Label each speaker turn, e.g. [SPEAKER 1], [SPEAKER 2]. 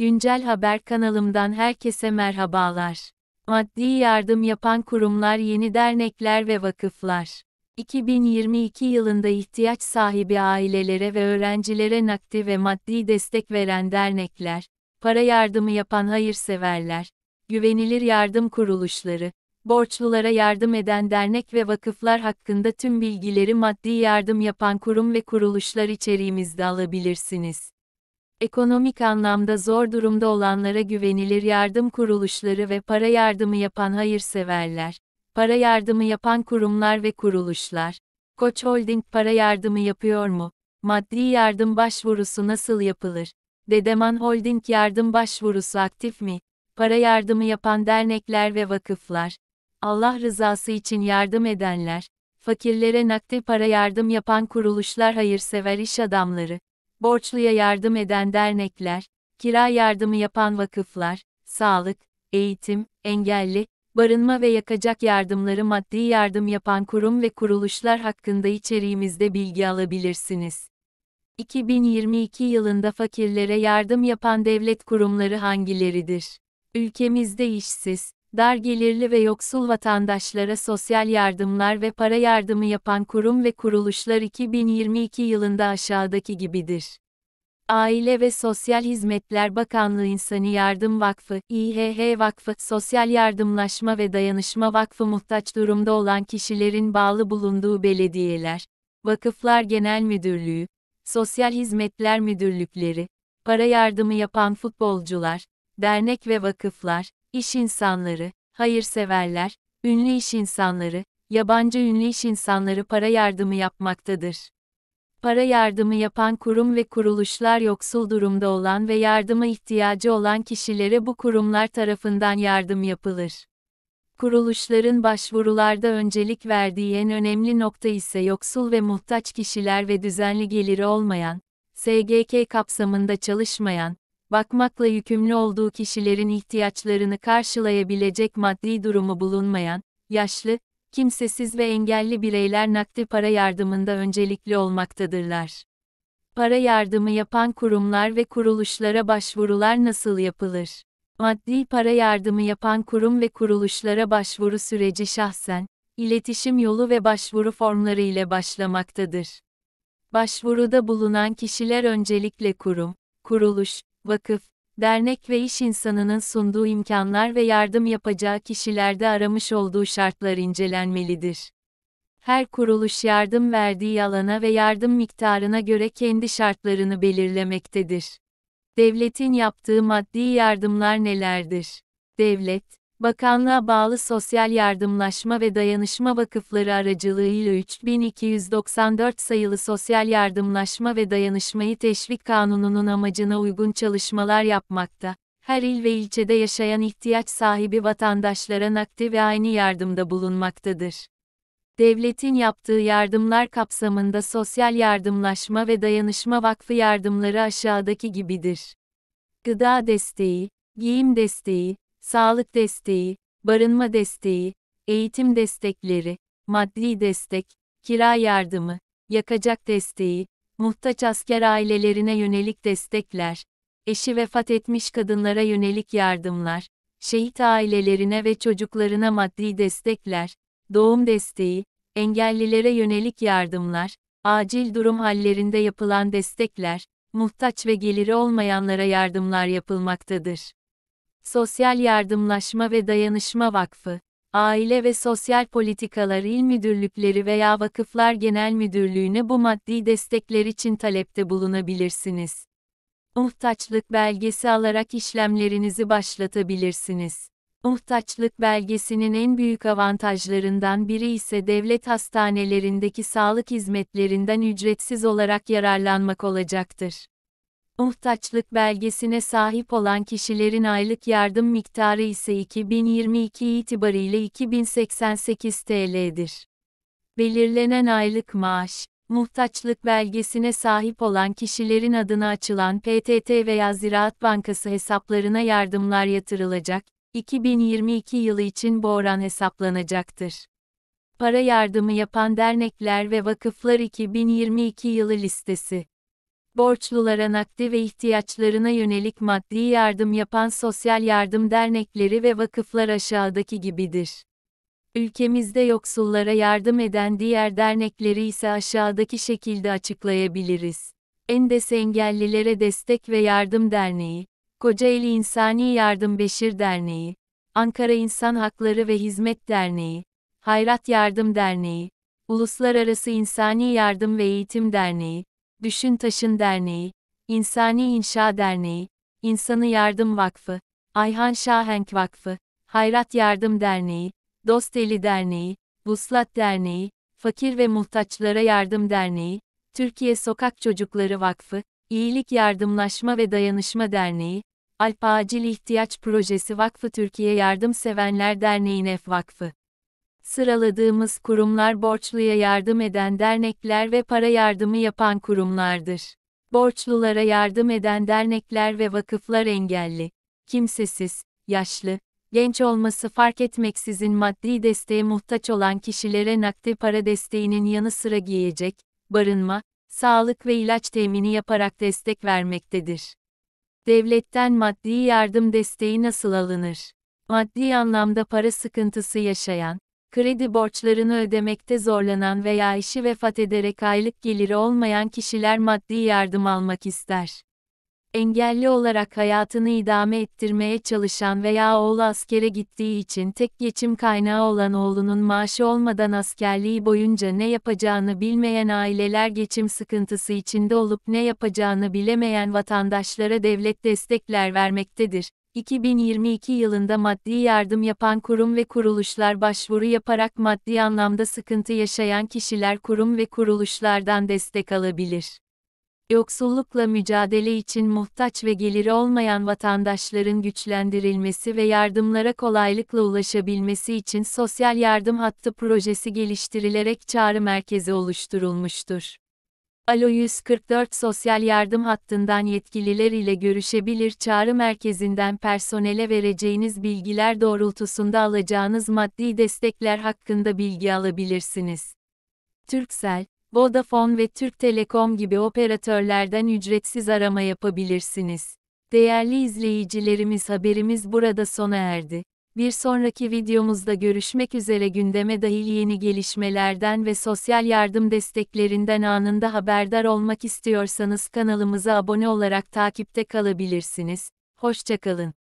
[SPEAKER 1] Güncel Haber kanalımdan herkese merhabalar. Maddi yardım yapan kurumlar yeni dernekler ve vakıflar. 2022 yılında ihtiyaç sahibi ailelere ve öğrencilere nakdi ve maddi destek veren dernekler, para yardımı yapan hayırseverler, güvenilir yardım kuruluşları, borçlulara yardım eden dernek ve vakıflar hakkında tüm bilgileri maddi yardım yapan kurum ve kuruluşlar içeriğimizde alabilirsiniz ekonomik anlamda zor durumda olanlara güvenilir yardım kuruluşları ve para yardımı yapan hayırseverler, para yardımı yapan kurumlar ve kuruluşlar. Koç Holding para yardımı yapıyor mu? Maddi yardım başvurusu nasıl yapılır? Dedeman Holding yardım başvurusu aktif mi? Para yardımı yapan dernekler ve vakıflar. Allah rızası için yardım edenler. Fakirlere nakdi para yardım yapan kuruluşlar hayırsever iş adamları borçluya yardım eden dernekler, kira yardımı yapan vakıflar, sağlık, eğitim, engelli, barınma ve yakacak yardımları maddi yardım yapan kurum ve kuruluşlar hakkında içeriğimizde bilgi alabilirsiniz. 2022 yılında fakirlere yardım yapan devlet kurumları hangileridir? Ülkemizde işsiz, dar gelirli ve yoksul vatandaşlara sosyal yardımlar ve para yardımı yapan kurum ve kuruluşlar 2022 yılında aşağıdaki gibidir. Aile ve Sosyal Hizmetler Bakanlığı İnsani Yardım Vakfı, İHH Vakfı, Sosyal Yardımlaşma ve Dayanışma Vakfı muhtaç durumda olan kişilerin bağlı bulunduğu belediyeler, Vakıflar Genel Müdürlüğü, Sosyal Hizmetler Müdürlükleri, para yardımı yapan futbolcular, dernek ve vakıflar, İş insanları, hayırseverler, ünlü iş insanları, yabancı ünlü iş insanları para yardımı yapmaktadır. Para yardımı yapan kurum ve kuruluşlar yoksul durumda olan ve yardıma ihtiyacı olan kişilere bu kurumlar tarafından yardım yapılır. Kuruluşların başvurularda öncelik verdiği en önemli nokta ise yoksul ve muhtaç kişiler ve düzenli geliri olmayan, SGK kapsamında çalışmayan, bakmakla yükümlü olduğu kişilerin ihtiyaçlarını karşılayabilecek maddi durumu bulunmayan, yaşlı, kimsesiz ve engelli bireyler nakdi para yardımında öncelikli olmaktadırlar. Para yardımı yapan kurumlar ve kuruluşlara başvurular nasıl yapılır? Maddi para yardımı yapan kurum ve kuruluşlara başvuru süreci şahsen, iletişim yolu ve başvuru formları ile başlamaktadır. Başvuruda bulunan kişiler öncelikle kurum, kuruluş, vakıf, dernek ve iş insanının sunduğu imkanlar ve yardım yapacağı kişilerde aramış olduğu şartlar incelenmelidir. Her kuruluş yardım verdiği alana ve yardım miktarına göre kendi şartlarını belirlemektedir. Devletin yaptığı maddi yardımlar nelerdir? Devlet, Bakanlığa bağlı Sosyal Yardımlaşma ve Dayanışma Vakıfları aracılığıyla 3294 sayılı Sosyal Yardımlaşma ve Dayanışmayı Teşvik Kanunu'nun amacına uygun çalışmalar yapmakta. Her il ve ilçede yaşayan ihtiyaç sahibi vatandaşlara nakdi ve aynı yardımda bulunmaktadır. Devletin yaptığı yardımlar kapsamında Sosyal Yardımlaşma ve Dayanışma Vakfı yardımları aşağıdaki gibidir. Gıda desteği, giyim desteği, sağlık desteği, barınma desteği, eğitim destekleri, maddi destek, kira yardımı, yakacak desteği, muhtaç asker ailelerine yönelik destekler, eşi vefat etmiş kadınlara yönelik yardımlar, şehit ailelerine ve çocuklarına maddi destekler, doğum desteği, engellilere yönelik yardımlar, acil durum hallerinde yapılan destekler, muhtaç ve geliri olmayanlara yardımlar yapılmaktadır. Sosyal Yardımlaşma ve Dayanışma Vakfı, Aile ve Sosyal Politikalar İl Müdürlükleri veya Vakıflar Genel Müdürlüğü'ne bu maddi destekler için talepte bulunabilirsiniz. Muhtaçlık belgesi alarak işlemlerinizi başlatabilirsiniz. Muhtaçlık belgesinin en büyük avantajlarından biri ise devlet hastanelerindeki sağlık hizmetlerinden ücretsiz olarak yararlanmak olacaktır. Muhtaçlık belgesine sahip olan kişilerin aylık yardım miktarı ise 2022 itibariyle 2088 TL'dir. Belirlenen aylık maaş, muhtaçlık belgesine sahip olan kişilerin adına açılan PTT veya Ziraat Bankası hesaplarına yardımlar yatırılacak, 2022 yılı için bu oran hesaplanacaktır. Para yardımı yapan dernekler ve vakıflar 2022 yılı listesi borçlulara nakdi ve ihtiyaçlarına yönelik maddi yardım yapan sosyal yardım dernekleri ve vakıflar aşağıdaki gibidir. Ülkemizde yoksullara yardım eden diğer dernekleri ise aşağıdaki şekilde açıklayabiliriz. Endes Engellilere Destek ve Yardım Derneği, Kocaeli İnsani Yardım Beşir Derneği, Ankara İnsan Hakları ve Hizmet Derneği, Hayrat Yardım Derneği, Uluslararası İnsani Yardım ve Eğitim Derneği, Düşün Taşın Derneği, İnsani İnşa Derneği, İnsanı Yardım Vakfı, Ayhan Şahenk Vakfı, Hayrat Yardım Derneği, Dosteli Derneği, Vuslat Derneği, Fakir ve Muhtaçlara Yardım Derneği, Türkiye Sokak Çocukları Vakfı, İyilik Yardımlaşma ve Dayanışma Derneği, Alp Acil İhtiyaç Projesi Vakfı Türkiye Yardım Sevenler Derneği Nef Vakfı Sıraladığımız kurumlar borçluya yardım eden dernekler ve para yardımı yapan kurumlardır. Borçlulara yardım eden dernekler ve vakıflar engelli, kimsesiz, yaşlı, genç olması fark etmeksizin maddi desteğe muhtaç olan kişilere nakdi para desteğinin yanı sıra giyecek, barınma, sağlık ve ilaç temini yaparak destek vermektedir. Devletten maddi yardım desteği nasıl alınır? Maddi anlamda para sıkıntısı yaşayan, kredi borçlarını ödemekte zorlanan veya işi vefat ederek aylık geliri olmayan kişiler maddi yardım almak ister. Engelli olarak hayatını idame ettirmeye çalışan veya oğlu askere gittiği için tek geçim kaynağı olan oğlunun maaşı olmadan askerliği boyunca ne yapacağını bilmeyen aileler geçim sıkıntısı içinde olup ne yapacağını bilemeyen vatandaşlara devlet destekler vermektedir. 2022 yılında maddi yardım yapan kurum ve kuruluşlar başvuru yaparak maddi anlamda sıkıntı yaşayan kişiler kurum ve kuruluşlardan destek alabilir. Yoksullukla mücadele için muhtaç ve geliri olmayan vatandaşların güçlendirilmesi ve yardımlara kolaylıkla ulaşabilmesi için Sosyal Yardım Hattı projesi geliştirilerek çağrı merkezi oluşturulmuştur. Alo 144 Sosyal Yardım Hattı'ndan yetkililer ile görüşebilir çağrı merkezinden personele vereceğiniz bilgiler doğrultusunda alacağınız maddi destekler hakkında bilgi alabilirsiniz. Türksel, Vodafone ve Türk Telekom gibi operatörlerden ücretsiz arama yapabilirsiniz. Değerli izleyicilerimiz haberimiz burada sona erdi. Bir sonraki videomuzda görüşmek üzere gündeme dahil yeni gelişmelerden ve sosyal yardım desteklerinden anında haberdar olmak istiyorsanız kanalımıza abone olarak takipte kalabilirsiniz. Hoşçakalın.